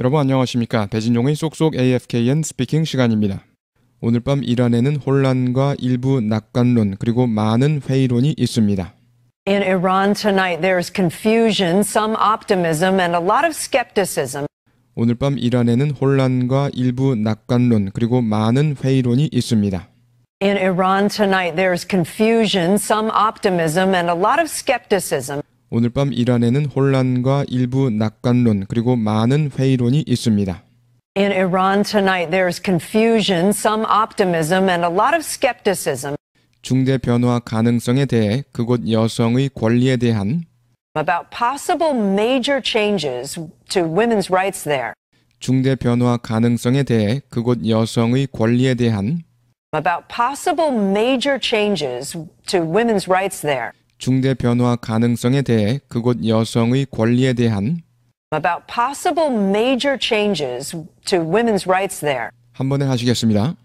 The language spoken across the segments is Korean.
여러분 안녕하십니까. 배진종의 쏙쏙 AFKN 스피킹 시간입니다. 오늘 밤 이란에는 혼란과 일부 낙관론 그리고 많은 회의론이 있습니다. In Iran tonight there's confusion, some optimism and a lot of skepticism. 오늘 밤 이란에는 혼란과 일부 낙관론 그리고 많은 회의론이 있습니다. In Iran tonight there's confusion, some optimism and a lot of skepticism. 오늘 밤 이란에는 혼란과 일부 낙관론 그리고 많은 회의론이 있습니다. In Iran tonight there's confusion, some optimism and a lot of skepticism. 중대 변화 가능성에 대해 그곳 여성의 권리에 대한 about possible major changes to women's rights there. 중대 변화 가능성에 대해 그곳 여성의 권리에 대한 about possible major changes to women's rights there. 중대 변화 가능성에 대해 그곳 여성의 권리에 대한 about possible major changes to women's rights there. 한 번에 하시겠습니다.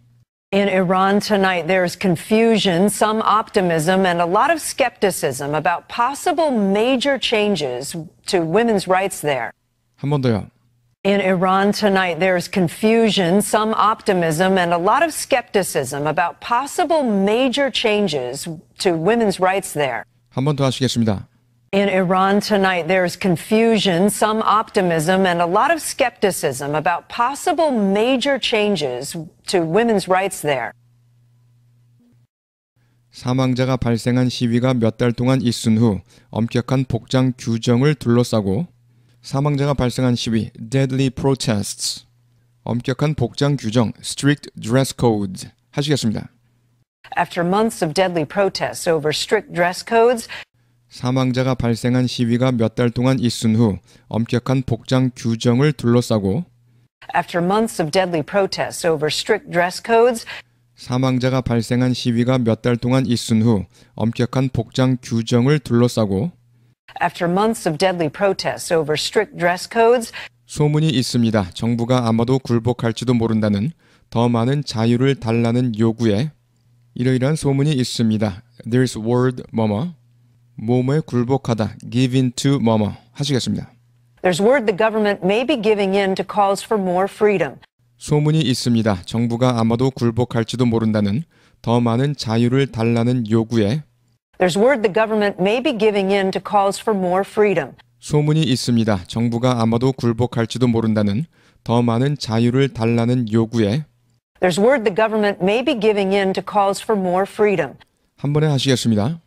In Iran tonight, there's confusion, some optimism, and a lot of skepticism about possible major changes to women's rights there. 한 번 더요. In Iran tonight, there's confusion, some optimism, and a lot of skepticism about possible major changes to women's rights there. 한번더 하시겠습니다. In Iran tonight, there's confusion, some optimism, and a lot of skepticism about possible major changes to women's rights there. 사망자가 발생한 시위가 몇 달 동안 있은 후 엄격한 복장 규정을 둘러싸고 사망자가 발생한 시위 deadly protests 엄격한 복장 규정 strict dress code 하시겠습니다. After months of deadly protests over strict dress codes, 사망자가 발생한 시위가 몇 달 동안 있은 후 엄격한 복장 규정을 둘러싸고 After months of deadly protests over strict dress codes, 사망자가 발생한 시위가 몇 달 동안 있은 후 엄격한 복장 규정을 둘러싸고 After months of deadly protests over strict dress codes, 소문이 있습니다. 정부가 아마도 굴복할지도 모른다는 더 많은 자유를 달라는 요구에 이러이러한 소문이 있습니다. There's word 뭐뭐 뭐뭐에 굴복하다 give in to 뭐뭐 하시겠습니다. There's word the government may be giving in to calls for more freedom. 소문이 있습니다. 정부가 아마도 굴복할지도 모른다는 더 많은 자유를 달라는 요구에 There's word the government may be giving in to calls for more freedom. 소문이 있습니다. 정부가 아마도 굴복할지도 모른다는 더 많은 자유를 달라는 요구에 There's word the government may be giving in to calls for more freedom. 한 번에 하시겠습니다.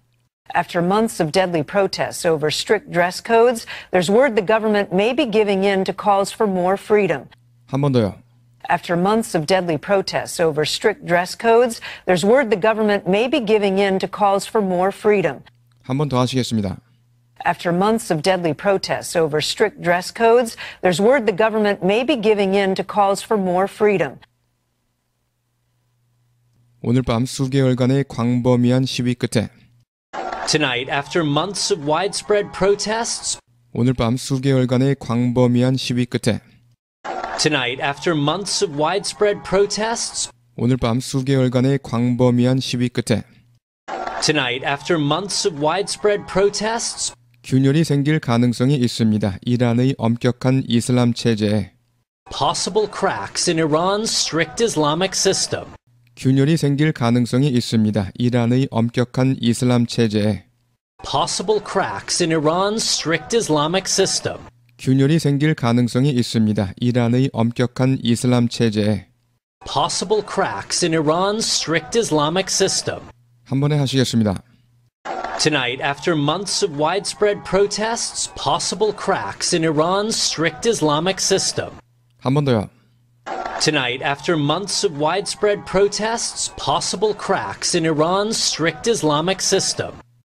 After months of deadly protests over strict dress codes, there's word the government may be giving in to calls for more freedom. 한 번 더요. After months of deadly protests over strict dress codes, there's word the government may be giving in to calls for more freedom. 한 번 더 하시겠습니다. After months of deadly protests over strict dress codes, there's word the government may be giving in to calls for more freedom. 오늘 밤 수개월간의 광범위한 시위 끝에 Tonight, after months of widespread protests, 오늘 밤 수개월간의 광범위한 시위 끝에 Tonight, after months of widespread protests, 오늘 밤 수개월간의 광범위한 시위 끝에 Tonight, after months of widespread protests, 균열이 생길 가능성이 있습니다. 이란의 엄격한 이슬람 체제에 Possible cracks in Iran's strict Islamic system. 균열이 생길 가능성이 있습니다. 이란의 엄격한 이슬람 체제에 Possible cracks in Iran's strict Islamic system. 균열이 생길 가능성이 있습니다. 이란의 엄격한 이슬람 체제에 Possible cracks in Iran's strict Islamic system. 한 번에 하시겠습니다. Tonight, after months of widespread protests, possible cracks in Iran's strict Islamic system. 한 번 더요. Tonight, after months of widespread protests, possible cracks in Iran's strict Islamic system.